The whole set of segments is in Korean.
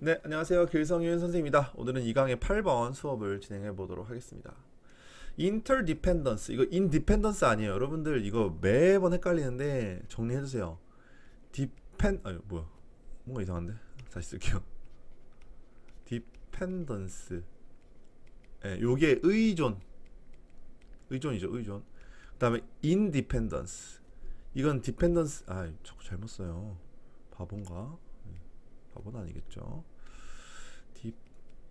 네, 안녕하세요. 길성윤 선생입니다. 오늘은 이 강의 8번 수업을 진행해 보도록 하겠습니다. 인터디펜던스, 이거 인디펜던스 아니에요. 여러분들 이거 매번 헷갈리는데 정리해 주세요. 디펜 아유, 뭐야. 뭔가 이상한데. 다시 쓸게요. 디펜던스. 예, 요게 의존. 의존이죠, 의존. 그다음에 인디펜던스. 이건 디펜던스 아, 자꾸 잘못 써요. 바본가? 답은 아니겠죠.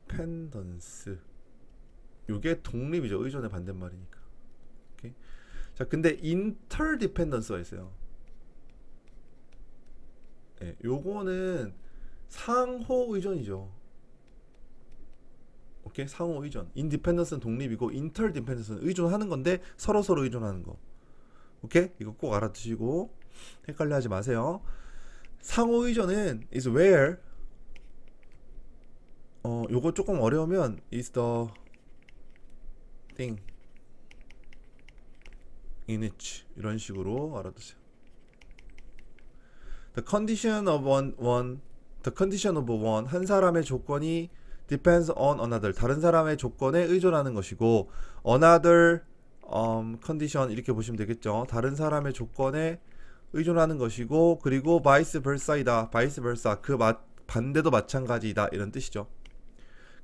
디펜던스. 요게 독립이죠. 의존의 반대말이니까. 오케이. 자, 근데 인터디펜던스가 있어요. 예, 요거는 상호 의존이죠. 오케이? 상호 의존. 인디펜던스는 독립이고 인터디펜던스는 의존하는 건데 서로 서로 의존하는 거. 오케이? 이거 꼭 알아두시고 헷갈려 하지 마세요. 상호 의존은 is where 어 요거 조금 어려우면 is the thing in i t 이런 식으로 알아두세요. The condition of one, one the condition of one 한 사람의 조건이 depends on another 다른 사람의 조건에 의존하는 것이고 another um, condition 이렇게 보시면 되겠죠. 다른 사람의 조건에 의존하는 것이고 그리고 바이스 벌사이다 바이스 벌사 그 마, 반대도 마찬가지다 이 이런 뜻이죠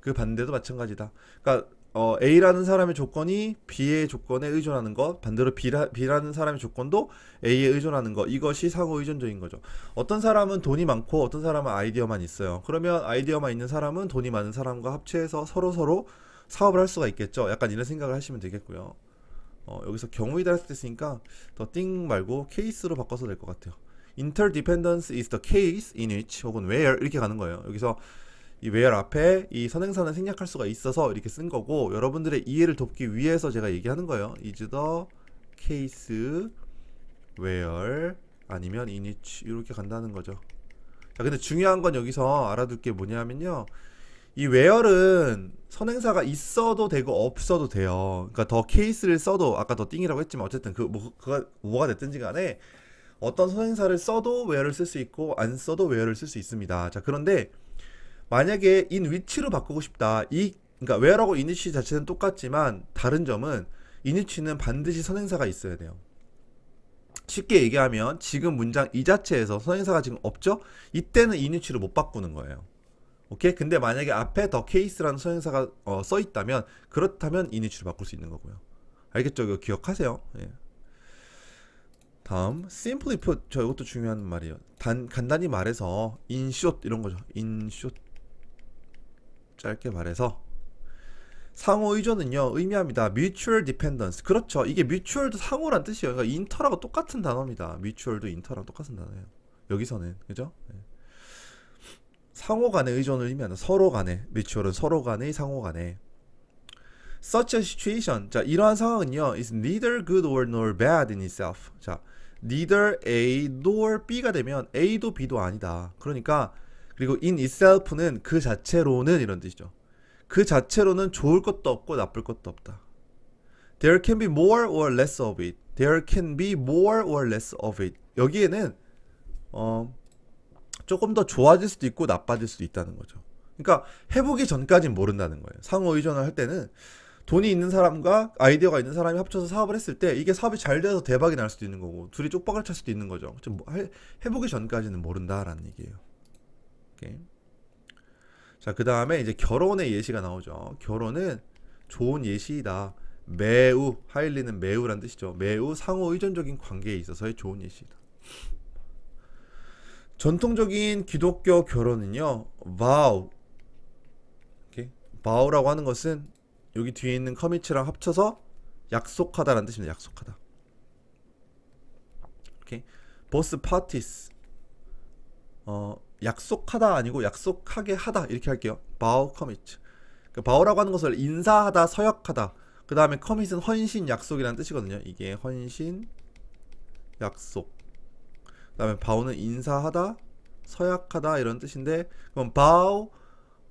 그 반대도 마찬가지다 그러니까 어, A라는 사람의 조건이 B의 조건에 의존하는 것 반대로 B라, B라는 사람의 조건도 A에 의존하는 것 이것이 상호 의존적인 거죠 어떤 사람은 돈이 많고 어떤 사람은 아이디어만 있어요 그러면 아이디어만 있는 사람은 돈이 많은 사람과 합체해서 서로서로 서로 사업을 할 수가 있겠죠 약간 이런 생각을 하시면 되겠고요 어, 여기서 경우에 따라 서 쓰니까 더 띵 말고 케이스로 바꿔서 될 것 같아요. Interdependence is the case in which 혹은 where 이렇게 가는 거예요. 여기서 이 where 앞에 이 선행사는 생략할 수가 있어서 이렇게 쓴 거고 여러분들의 이해를 돕기 위해서 제가 얘기하는 거예요. is the case where 아니면 in which 이렇게 간다는 거죠. 자, 근데 중요한 건 여기서 알아둘 게 뭐냐면요. 이 외열은 선행사가 있어도 되고 없어도 돼요. 그러니까 더 케이스를 써도 아까 더 띵이라고 했지만 어쨌든 그 뭐, 그가 뭐가 됐든지 간에 어떤 선행사를 써도 외어를 쓸수 있고 안 써도 외어를 쓸수 있습니다. 자 그런데 만약에 인 위치로 바꾸고 싶다. 이 그러니까 외어라고 이니치 자체는 똑같지만 다른 점은 이니치는 반드시 선행사가 있어야 돼요. 쉽게 얘기하면 지금 문장 이 자체에서 선행사가 지금 없죠? 이때는 이니치로못 바꾸는 거예요. 오케이? 근데 만약에 앞에 더 케이스라는 서행사가 어, 써 있다면 그렇다면 이니치로 바꿀 수 있는 거고요. 알겠죠? 이거 기억하세요. 예. 다음 simply put 저 이것도 중요한 말이에요. 단 간단히 말해서 in short 이런 거죠. in short 짧게 말해서 상호 의존은요 의미합니다. mutual dependence 그렇죠. 이게 mutual도 상호란 뜻이에요. 그러니까 인터라고 똑같은 단어입니다. mutual도 인터랑 똑같은 단어예요. 여기서는 그죠? 예. 상호 간의 의존을 의미하는 서로 간의 mutual은 서로 간의 상호 간의 such a situation 자 이러한 상황은요 is neither good or nor bad in itself 자 neither A nor B가 되면 A도 B도 아니다 그러니까 그리고 in itself는 그 자체로는 이런 뜻이죠 그 자체로는 좋을 것도 없고 나쁠 것도 없다 there can be more or less of it there can be more or less of it 여기에는 어 조금 더 좋아질 수도 있고 나빠질 수도 있다는 거죠. 그러니까 해보기 전까진 모른다는 거예요. 상호 의존을 할 때는 돈이 있는 사람과 아이디어가 있는 사람이 합쳐서 사업을 했을 때 이게 사업이 잘 돼서 대박이 날 수도 있는 거고 둘이 쪽박을 찰 수도 있는 거죠. 좀 뭐 해보기 전까지는 모른다라는 얘기예요. 자, 그 다음에 이제 결혼의 예시가 나오죠. 결혼은 좋은 예시이다. 매우, 하일리는 매우란 뜻이죠. 매우 상호 의존적인 관계에 있어서의 좋은 예시이다. 전통적인 기독교 결혼은요 바우 이렇게 바우라고 하는 것은 여기 뒤에 있는 커미이랑 합쳐서 약속하다라는 뜻입니다 약속하다 이렇게 보스 파티스 어 약속하다 아니고 약속하게 하다 이렇게 할게요 바우 커밋 미 그러니까 바우라고 하는 것을 인사하다 서약하다 그 다음에 커밋은 헌신 약속이라는 뜻이거든요 이게 헌신 약속 그다음에 바오는 인사하다, 서약하다 이런 뜻인데 그럼 바오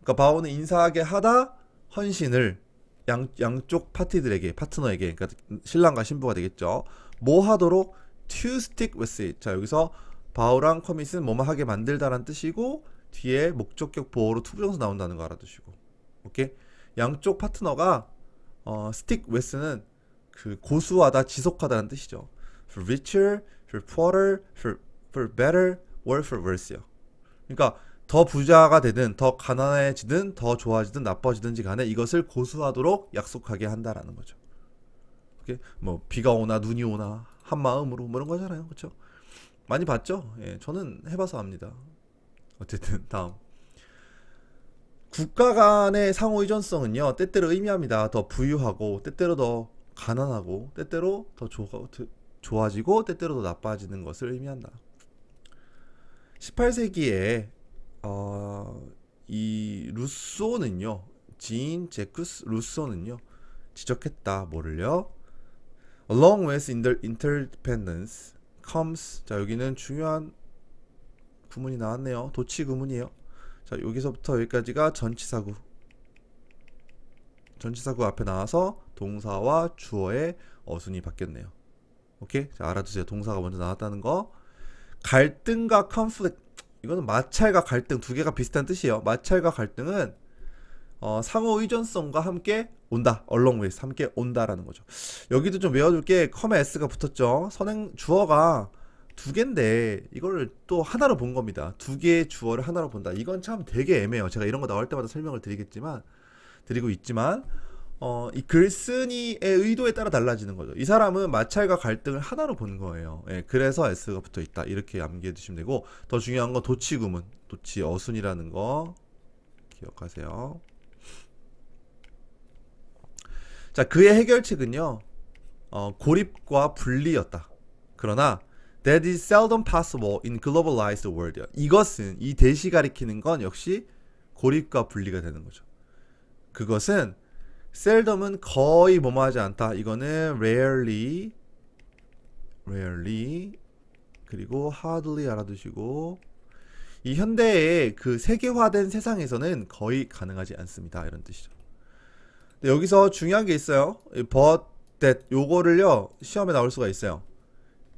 그러니까 바오는 인사하게 하다 헌신을 양, 양쪽 파티들에게 파트너에게 그러니까 신랑과 신부가 되겠죠. 뭐 하도록 to stick with it. 자 여기서 바오랑 커밋은 뭐만 하게 만들다라는 뜻이고 뒤에 목적격 보호로 투부정사 나온다는 거 알아두시고 오케이 양쪽 파트너가 어, stick with는 그 고수하다 지속하다는 뜻이죠. for richer, for poorer, for for better or for worse요. 그러니까 더 부자가 되든 더 가난해지든 더 좋아지든 나빠지든지 간에 이것을 고수하도록 약속하게 한다라는 거죠. 그게 뭐 비가 오나 눈이 오나 한 마음으로 뭐 이런 거잖아요, 그렇죠? 많이 봤죠? 예, 저는 해봐서 압니다. 어쨌든 다음. 국가 간의 상호 의존성은요 때때로 의미합니다. 더 부유하고 때때로 더 가난하고 때때로 더 좋아지고 때때로 더 나빠지는 것을 의미한다. 18세기에 어, 이 루소는요. 지인 제크스 루소는요. 지적했다. 뭐를요? Along with interdependence comes 자 여기는 중요한 구문이 나왔네요. 도치 구문이에요. 자 여기서부터 여기까지가 전치사구 전치사구 앞에 나와서 동사와 주어의 어순이 바뀌었네요. 오케이? 자, 알아두세요. 동사가 먼저 나왔다는 거. 갈등과 컨플릭 이거는 마찰과 갈등 두 개가 비슷한 뜻이에요. 마찰과 갈등은 어, 상호 의존성과 함께 온다. 얼렁 l o 함께 온다라는 거죠. 여기도 좀 외워둘 게 컴에 s가 붙었죠. 선행 주어가 두 개인데 이걸 또 하나로 본 겁니다. 두 개의 주어를 하나로 본다. 이건 참 되게 애매해요. 제가 이런 거 나올 때마다 설명을 드리겠지만 드리고 있지만 어, 이 글쓴이의 의도에 따라 달라지는 거죠. 이 사람은 마찰과 갈등을 하나로 보는 거예요. 예, 그래서 S가 붙어 있다. 이렇게 암기해 두시면 되고, 더 중요한 건 도치 구문, 도치 어순이라는 거 기억하세요. 자, 그의 해결책은요, 어, 고립과 분리였다. 그러나, that is seldom possible in globalized world. 이것은, 이 대시 가리키는 건 역시 고립과 분리가 되는 거죠. 그것은 셀덤은 거의 뭐뭐하지 않다. 이거는 rarely, rarely 그리고 hardly 알아두시고 이 현대의 그 세계화된 세상에서는 거의 가능하지 않습니다. 이런 뜻이죠. 여기서 중요한 게 있어요. but that 요거를요 시험에 나올 수가 있어요.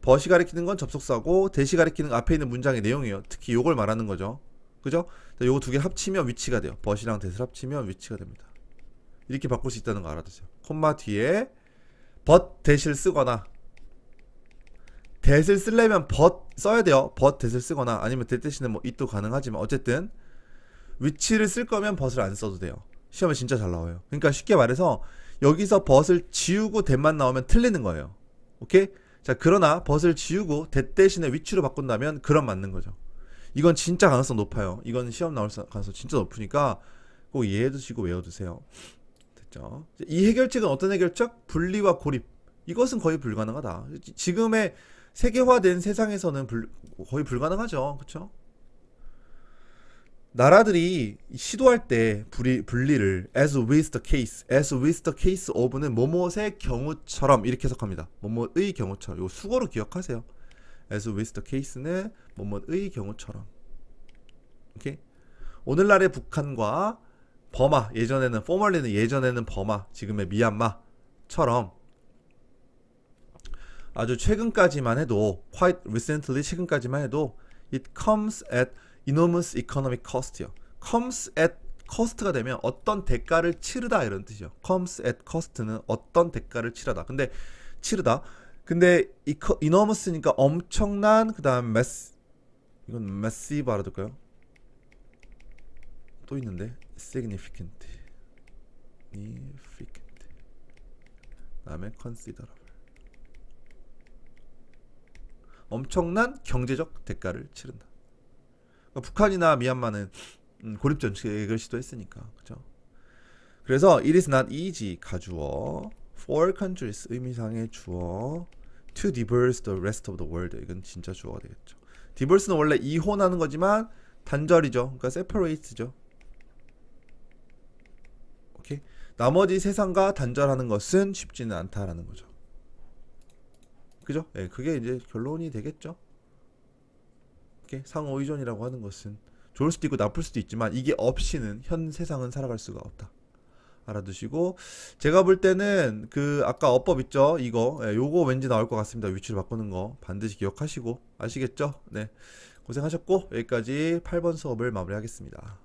but이 가리키는 건 접속사고 대시 가리키는 앞에 있는 문장의 내용이에요. 특히 요걸 말하는 거죠. 그죠? 요거 두 개 합치면 위치가 돼요. but이랑 that을 합치면 위치가 됩니다. 이렇게 바꿀 수 있다는 거 알아두세요. 콤마 뒤에 but 대실 쓰거나 대을 쓰려면 but 써야 돼요. but 대을 쓰거나 아니면 대 대신에 뭐 it도 가능하지만 어쨌든 위치를 쓸 거면 but을 안 써도 돼요. 시험에 진짜 잘 나와요. 그러니까 쉽게 말해서 여기서 but을 지우고 대만 나오면 틀리는 거예요. 오케이? 자 그러나 but을 지우고 대 대신에 위치로 바꾼다면 그럼 맞는 거죠. 이건 진짜 가능성 높아요. 이건 시험 나올 가능성 진짜 높으니까 꼭 이해해 두시고 외워 두세요. 있죠. 이 해결책은 어떤 해결책? 분리와 고립. 이것은 거의 불가능하다. 지금의 세계화된 세상에서는 불, 거의 불가능하죠. 그렇죠? 나라들이 시도할 때 분리, 분리를 as with the case, as with the case of는 뭐뭐의 경우처럼 이렇게 해석합니다. 뭐뭐의 경우처럼. 이거 수거로 기억하세요. as with the case는 뭐뭐의 경우처럼. 오케이? 오늘날의 북한과 버마 예전에는 포멀리는 예전에는 버마 지금의 미얀마처럼 아주 최근까지만 해도 quite recently 최근까지만 해도 it comes at enormous economic cost요. comes at cost가 되면 어떤 대가를 치르다 이런 뜻이요. comes at cost는 어떤 대가를 치르다. 근데 치르다. 근데 enormous니까 엄청난 그다음 mass 이건 massive라도 될까요? 또 있는데 significant significant 다음에 considerable 엄청난 경제적 대가를 치른다 그러니까 북한이나 미얀마는 고립 정책을 시도했으니까 그죠 그래서 it is not easy 가주어 for countries 의미상의 주어 to divorce the rest of the world 이건 진짜 주어가 되겠죠. divorce는 원래 이혼하는 거지만 단절이죠. 그러니까 separate죠. 나머지 세상과 단절하는 것은 쉽지는 않다라는 거죠. 그죠? 예, 그게 이제 결론이 되겠죠. 이렇게 상호의존이라고 하는 것은 좋을 수도 있고 나쁠 수도 있지만 이게 없이는 현 세상은 살아갈 수가 없다. 알아두시고 제가 볼 때는 그 아까 어법 있죠 이거 예, 요거 왠지 나올 것 같습니다 위치를 바꾸는 거 반드시 기억하시고 아시겠죠 네 고생하셨고 여기까지 8번 수업을 마무리하겠습니다